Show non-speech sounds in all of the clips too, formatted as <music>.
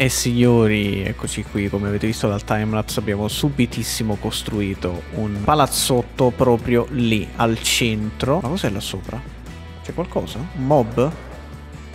E signori, eccoci qui, come avete visto dal timelapse abbiamo subitissimo costruito un palazzotto proprio lì, al centro. Ma cos'è là sopra? C'è qualcosa? mob?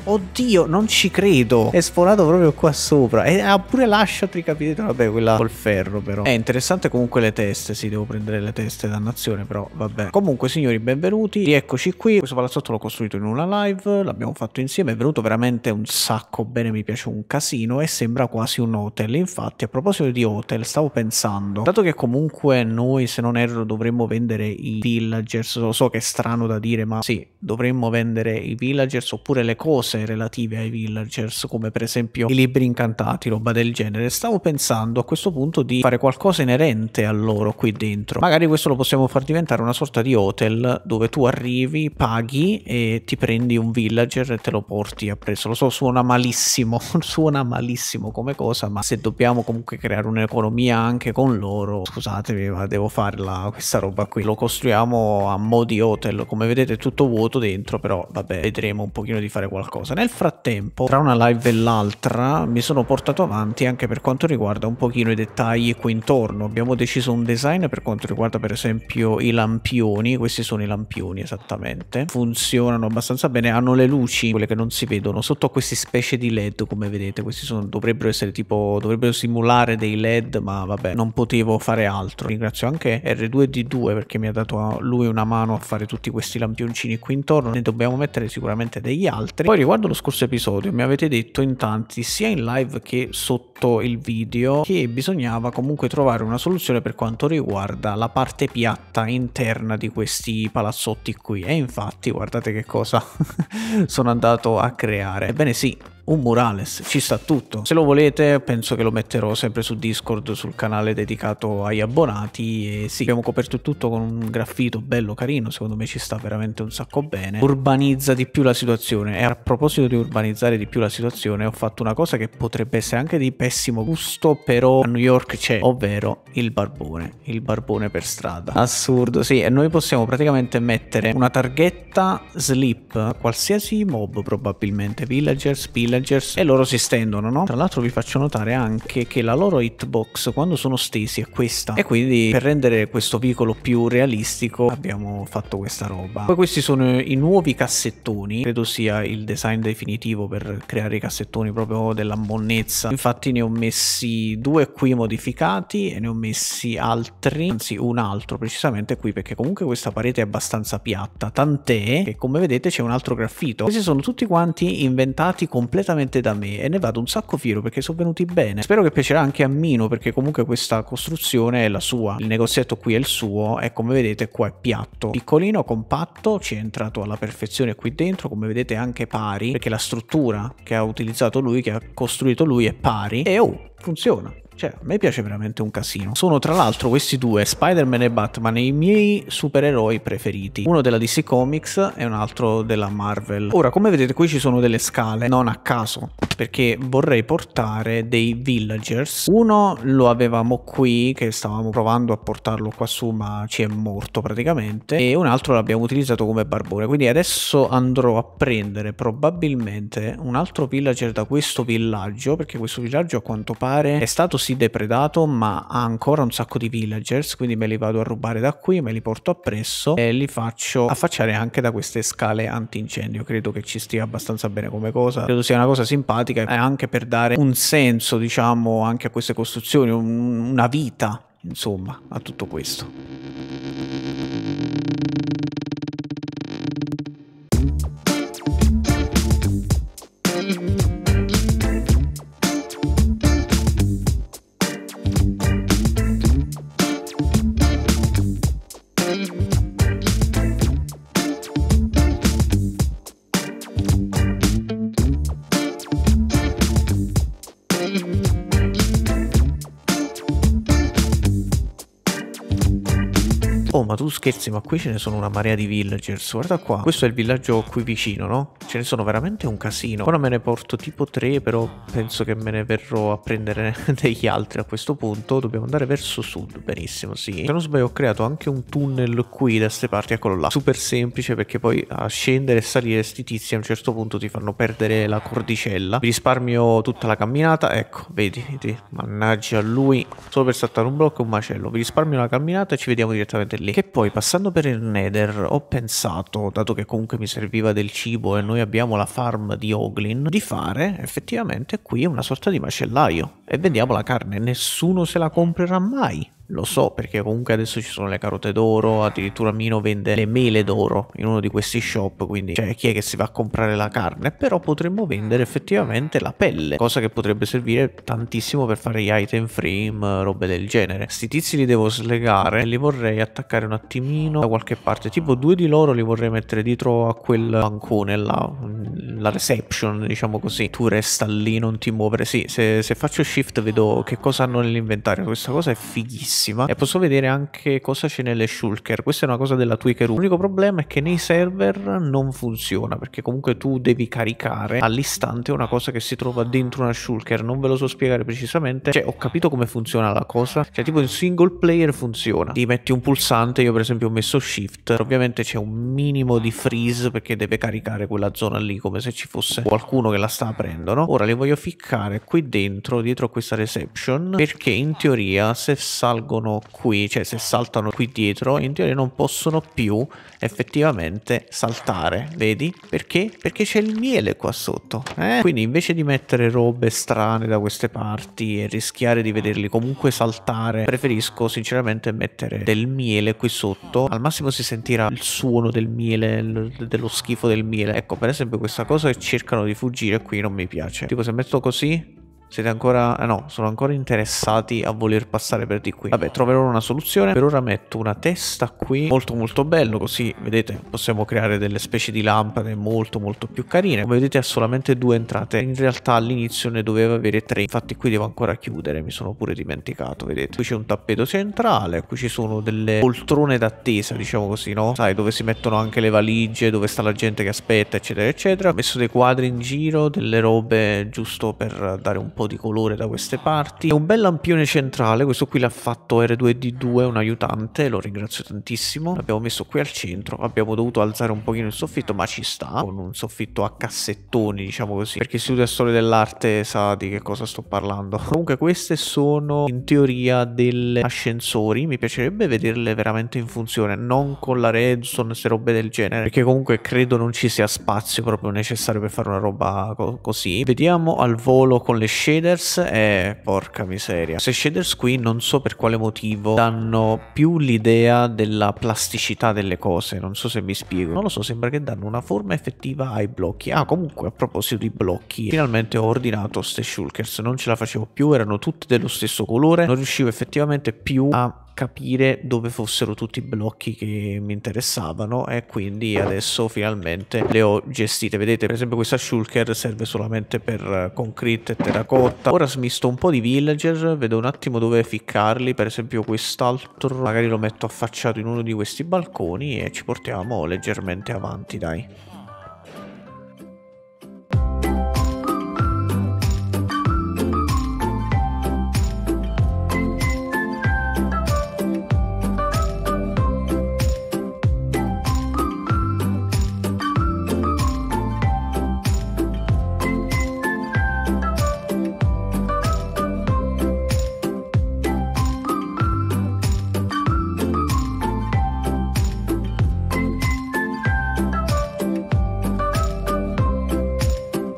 oddio, non ci credo. È sforato proprio qua sopra. E ha pure l'ascia tricapitata, vabbè, quella col ferro però. È interessante comunque le teste, sì, devo prendere le teste, dannazione, però vabbè. Comunque, signori, benvenuti, rieccoci qui. Questo palazzotto l'ho costruito in una live, l'abbiamo fatto insieme, è venuto veramente un sacco bene, mi piace un casino e sembra quasi un hotel. Infatti, a proposito di hotel, stavo pensando, dato che comunque noi, se non erro, dovremmo vendere i villagers, lo so che è strano da dire, ma sì, dovremmo vendere i villagers oppure le cose cose relative ai villagers, come per esempio i libri incantati, roba del genere. Stavo pensando a questo punto di fare qualcosa inerente a loro qui dentro. Magari questo lo possiamo far diventare una sorta di hotel dove tu arrivi, paghi e ti prendi un villager e te lo porti appresso. Lo so, suona malissimo, <laughs> suona malissimo come cosa, ma se dobbiamo comunque creare un'economia anche con loro, scusate, ma devo farla questa roba qui. Lo costruiamo a mo' di hotel, come vedete è tutto vuoto dentro, però vabbè, vedremo un pochino di fare qualcosa cosa. Nel frattempo, tra una live e l'altra, mi sono portato avanti anche per quanto riguarda un pochino i dettagli qui intorno. Abbiamo deciso un design per quanto riguarda per esempio i lampioni, questi sono i lampioni esattamente, funzionano abbastanza bene, hanno le luci, quelle che non si vedono, sotto a queste specie di led come vedete, questi sono, dovrebbero essere tipo, dovrebbero simulare dei led, ma vabbè, non potevo fare altro. Ringrazio anche R2D2 perché mi ha dato lui una mano a fare tutti questi lampioncini qui intorno, ne dobbiamo mettere sicuramente degli altri. Poi riguardo riguardo lo scorso episodio mi avete detto in tanti, sia in live che sotto il video, che bisognava comunque trovare una soluzione per quanto riguarda la parte piatta interna di questi palazzotti qui. E infatti guardate che cosa <laughs> sono andato a creare. Ebbene sì, un murales, ci sta tutto. Se lo volete penso che lo metterò sempre su Discord, sul canale dedicato agli abbonati e sì, abbiamo coperto tutto con un graffito bello carino, secondo me ci sta veramente un sacco bene. Urbanizza di più la situazione e a proposito di urbanizzare di più la situazione ho fatto una cosa che potrebbe essere anche di pessimo gusto, però a New York c'è, ovvero il barbone, il barbone per strada. Assurdo, sì, e noi possiamo praticamente mettere una targhetta slip qualsiasi mob probabilmente, villagers, pillagers villagers e loro si stendono, no? Tra l'altro vi faccio notare anche che la loro hitbox quando sono stesi è questa e quindi per rendere questo vicolo più realistico abbiamo fatto questa roba. Poi questi sono i nuovi cassettoni, credo sia il design definitivo per creare i cassettoni proprio della monnezza. Infatti ne ho messi due qui modificati e ne ho messi altri, anzi un altro precisamente qui perché comunque questa parete è abbastanza piatta, tant'è che come vedete c'è un altro graffito. Questi sono tutti quanti inventati completamente completamente da me e ne vado un sacco fiero perché sono venuti bene. Spero che piacerà anche a Mino perché comunque questa costruzione è la sua. Il negozietto qui è il suo e come vedete qua è piatto, piccolino, compatto, ci è entrato alla perfezione qui dentro, come vedete anche pari perché la struttura che ha utilizzato lui, che ha costruito lui è pari e oh, funziona. Cioè, a me piace veramente un casino. Sono tra l'altro questi due, Spider-Man e Batman, i miei supereroi preferiti. Uno della DC Comics e un altro della Marvel. Ora, come vedete qui ci sono delle scale, non a caso, perché vorrei portare dei villagers. Uno lo avevamo qui, che stavamo provando a portarlo qua su, ma ci è morto praticamente. E un altro l'abbiamo utilizzato come barbone. Quindi adesso andrò a prendere probabilmente un altro villager da questo villaggio, perché questo villaggio a quanto pare è stato sì depredato ma ha ancora un sacco di villagers quindi me li vado a rubare da qui me li porto appresso e li faccio affacciare anche da queste scale antincendio credo che ci stia abbastanza bene come cosa credo sia una cosa simpatica e anche per dare un senso diciamo anche a queste costruzioni un, una vita insomma a tutto questo Oh, ma tu scherzi, ma qui ce ne sono una marea di villagers. Guarda qua. Questo è il villaggio qui vicino, no? Ce ne sono veramente un casino. Ora me ne porto tipo tre, però penso che me ne verrò a prendere <laughs> degli altri a questo punto. Dobbiamo andare verso sud, benissimo, sì. Se non sbaglio ho creato anche un tunnel qui da queste parti, eccolo là. Super semplice perché poi a scendere e salire sti tizi a un certo punto ti fanno perdere la cordicella. Mi risparmio tutta la camminata, ecco, vedi, vedi. Mannaggia lui, solo per saltare un blocco e un macello. Vi risparmio la camminata e ci vediamo direttamente lì quelli. Che poi passando per il Nether ho pensato, dato che comunque mi serviva del cibo e noi abbiamo la farm di Oglin, di fare effettivamente qui una sorta di macellaio e vendiamo la carne. Nessuno se la comprerà mai lo so perché comunque adesso ci sono le carote d'oro, addirittura Mino vende le mele d'oro in uno di questi shop, quindi cioè, chi è che si va a comprare la carne? Però potremmo vendere effettivamente la pelle, cosa che potrebbe servire tantissimo per fare gli item frame, robe del genere. Sti tizi li devo slegare e li vorrei attaccare un attimino da qualche parte, tipo due di loro li vorrei mettere dietro a quel bancone là, la reception diciamo così, tu resta lì, non ti muovere, sì, se, se faccio shift vedo che cosa hanno nell'inventario, questa cosa è fighissima altissima e posso vedere anche cosa c'è nelle shulker. Questa è una cosa della Tweaker L'unico problema è che nei server non funziona perché comunque tu devi caricare all'istante una cosa che si trova dentro una shulker. Non ve lo so spiegare precisamente. Cioè, ho capito come funziona la cosa. Cioè, tipo in single player funziona. Ti metti un pulsante, io per esempio ho messo shift. Ovviamente c'è un minimo di freeze perché deve caricare quella zona lì come se ci fosse qualcuno che la sta aprendo, no? Ora le voglio ficcare qui dentro, dietro a questa reception, perché in teoria se salgo salgono qui, cioè se saltano qui dietro, in teoria non possono più effettivamente saltare, vedi? Perché? Perché c'è il miele qua sotto, eh? Quindi invece di mettere robe strane da queste parti e rischiare di vederli comunque saltare, preferisco sinceramente mettere del miele qui sotto, al massimo si sentirà il suono del miele, dello schifo del miele. Ecco, per esempio questa cosa che cercano di fuggire qui non mi piace. Tipo se metto così siete ancora... Ah no, sono ancora interessati a voler passare per di qui. Vabbè, troverò una soluzione. Per ora metto una testa qui. Molto molto bello, così vedete possiamo creare delle specie di lampade molto molto più carine. Come vedete ha solamente due entrate. In realtà all'inizio ne doveva avere tre. Infatti qui devo ancora chiudere, mi sono pure dimenticato, vedete. Qui c'è un tappeto centrale, qui ci sono delle poltrone d'attesa, diciamo così, no? Sai, dove si mettono anche le valigie, dove sta la gente che aspetta, eccetera, eccetera. Ho messo dei quadri in giro, delle robe giusto per dare un po' po' di colore da queste parti. È un bel lampione centrale, questo qui l'ha fatto R2D2, un aiutante, lo ringrazio tantissimo. L'abbiamo messo qui al centro, abbiamo dovuto alzare un pochino il soffitto, ma ci sta, con un soffitto a cassettoni, diciamo così, perché chi studia storia dell'arte sa di che cosa sto parlando. <laughs> Comunque queste sono in teoria delle ascensori, mi piacerebbe vederle veramente in funzione, non con la redstone, queste robe del genere, perché comunque credo non ci sia spazio proprio necessario per fare una roba co così. Vediamo al volo con le scelte Shaders è... Eh, porca miseria. Se Shaders qui non so per quale motivo danno più l'idea della plasticità delle cose, non so se mi spiego. Non lo so, sembra che danno una forma effettiva ai blocchi. Ah, comunque a proposito di blocchi, finalmente ho ordinato ste shulkers, non ce la facevo più, erano tutte dello stesso colore, non riuscivo effettivamente più a capire dove fossero tutti i blocchi che mi interessavano e quindi adesso finalmente le ho gestite vedete per esempio questa shulker serve solamente per concrete e terracotta ora smisto un po' di villager vedo un attimo dove ficcarli per esempio quest'altro magari lo metto affacciato in uno di questi balconi e ci portiamo leggermente avanti dai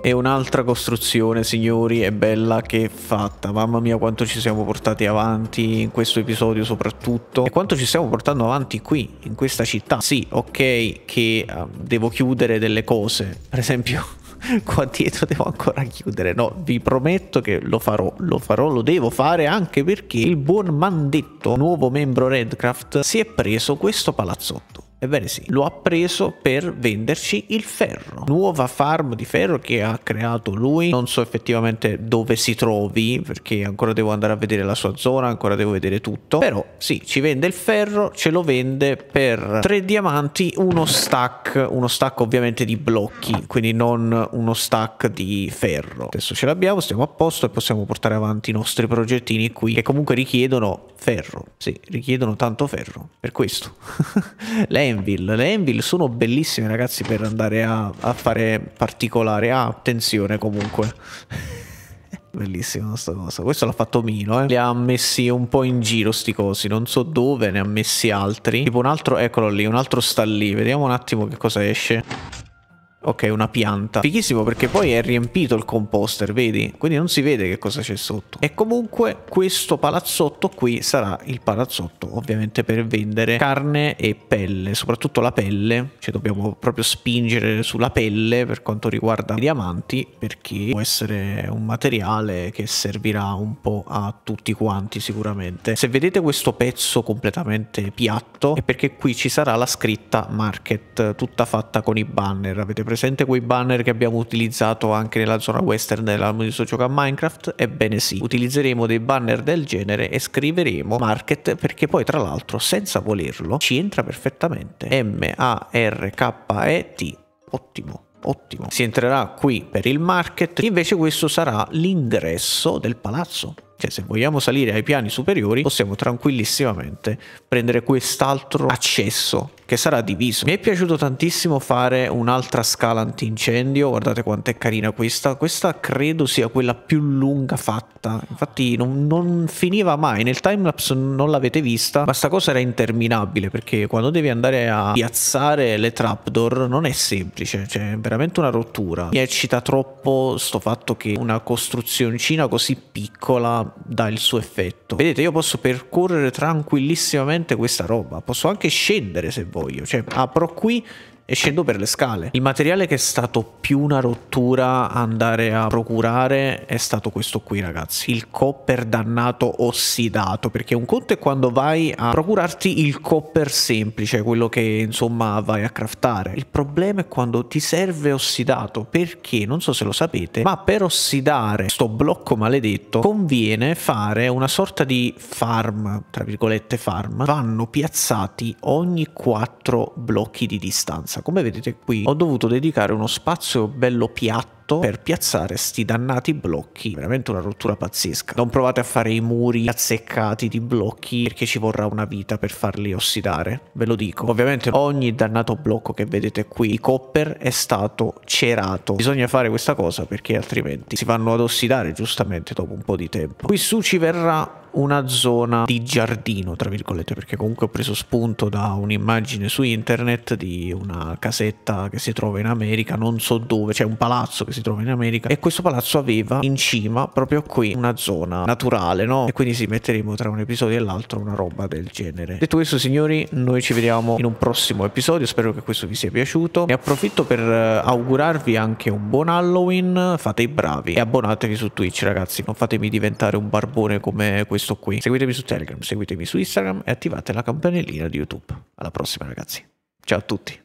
E un'altra costruzione, signori, è bella che è fatta. Mamma mia quanto ci siamo portati avanti in questo episodio soprattutto. E quanto ci stiamo portando avanti qui, in questa città. Sì, ok che uh, devo chiudere delle cose. Per esempio <laughs> qua dietro devo ancora chiudere. No, vi prometto che lo farò, lo farò, lo devo fare anche perché il buon Mandetto, nuovo membro Redcraft, si è preso questo palazzotto. Ebbene sì, lo ha preso per venderci il ferro. Nuova farm di ferro che ha creato lui. Non so effettivamente dove si trovi perché ancora devo andare a vedere la sua zona, ancora devo vedere tutto. Però sì, ci vende il ferro, ce lo vende per tre diamanti, uno stack, uno stack ovviamente di blocchi, quindi non uno stack di ferro. Adesso ce l'abbiamo, stiamo a posto e possiamo portare avanti i nostri progettini qui che comunque richiedono ferro. Sì, richiedono tanto ferro. Per questo. <laughs> Lei Envil. Le Anvil sono bellissime, ragazzi, per andare a, a fare particolare. Ah, attenzione comunque. <laughs> Bellissima questa cosa. Questo l'ha fatto Mino, eh. Li ha messi un po' in giro sti cosi, non so dove, ne ha messi altri. Tipo un altro, eccolo lì, un altro sta lì. Vediamo un attimo che cosa esce. Ok, una pianta. Fighissimo perché poi è riempito il composter, vedi? Quindi non si vede che cosa c'è sotto. E comunque questo palazzotto qui sarà il palazzotto ovviamente per vendere carne e pelle, soprattutto la pelle. Cioè dobbiamo proprio spingere sulla pelle per quanto riguarda i diamanti perché può essere un materiale che servirà un po' a tutti quanti sicuramente. Se vedete questo pezzo completamente piatto è perché qui ci sarà la scritta market tutta fatta con i banner, avete preso presente quei banner che abbiamo utilizzato anche nella zona western dell'almo di sto gioco a Minecraft? Ebbene sì, utilizzeremo dei banner del genere e scriveremo market perché poi tra l'altro senza volerlo ci entra perfettamente. M-A-R-K-E-T. Ottimo ottimo. Si entrerà qui per il market, invece questo sarà l'ingresso del palazzo. Cioè, se vogliamo salire ai piani superiori, possiamo tranquillissimamente prendere quest'altro accesso che sarà diviso. Mi è piaciuto tantissimo fare un'altra scala antincendio, guardate quanto è carina questa. Questa credo sia quella più lunga fatta, infatti non, non finiva mai, nel timelapse non l'avete vista, ma sta cosa era interminabile perché quando devi andare a piazzare le trapdoor non è semplice, cioè è veramente una rottura. Mi eccita troppo sto fatto che una costruzioncina così piccola dà il suo effetto. Vedete, io posso percorrere tranquillissimamente questa roba, posso anche scendere se voglio, cioè apro qui, e scendo per le scale. Il materiale che è stato più una rottura andare a procurare è stato questo qui ragazzi, il copper dannato ossidato, perché un conto è quando vai a procurarti il copper semplice, quello che insomma vai a craftare. Il problema è quando ti serve ossidato, perché non so se lo sapete, ma per ossidare sto blocco maledetto conviene fare una sorta di farm, tra virgolette farm, vanno piazzati ogni 4 blocchi di distanza come vedete qui ho dovuto dedicare uno spazio bello piatto fatto per piazzare sti dannati blocchi. Veramente una rottura pazzesca. Non provate a fare i muri azzeccati di blocchi perché ci vorrà una vita per farli ossidare. Ve lo dico. Ovviamente ogni dannato blocco che vedete qui, i copper, è stato cerato. Bisogna fare questa cosa perché altrimenti si vanno ad ossidare giustamente dopo un po' di tempo. Qui su ci verrà una zona di giardino, tra virgolette, perché comunque ho preso spunto da un'immagine su internet di una casetta che si trova in America, non so dove, c'è un palazzo che si trova in America e questo palazzo aveva in cima proprio qui una zona naturale no? e quindi si sì, metteremo tra un episodio e l'altro una roba del genere detto questo signori noi ci vediamo in un prossimo episodio spero che questo vi sia piaciuto ne approfitto per eh, augurarvi anche un buon Halloween fate i bravi e abbonatevi su Twitch ragazzi non fatemi diventare un barbone come questo qui seguitemi su Telegram seguitemi su Instagram e attivate la campanellina di YouTube alla prossima ragazzi ciao a tutti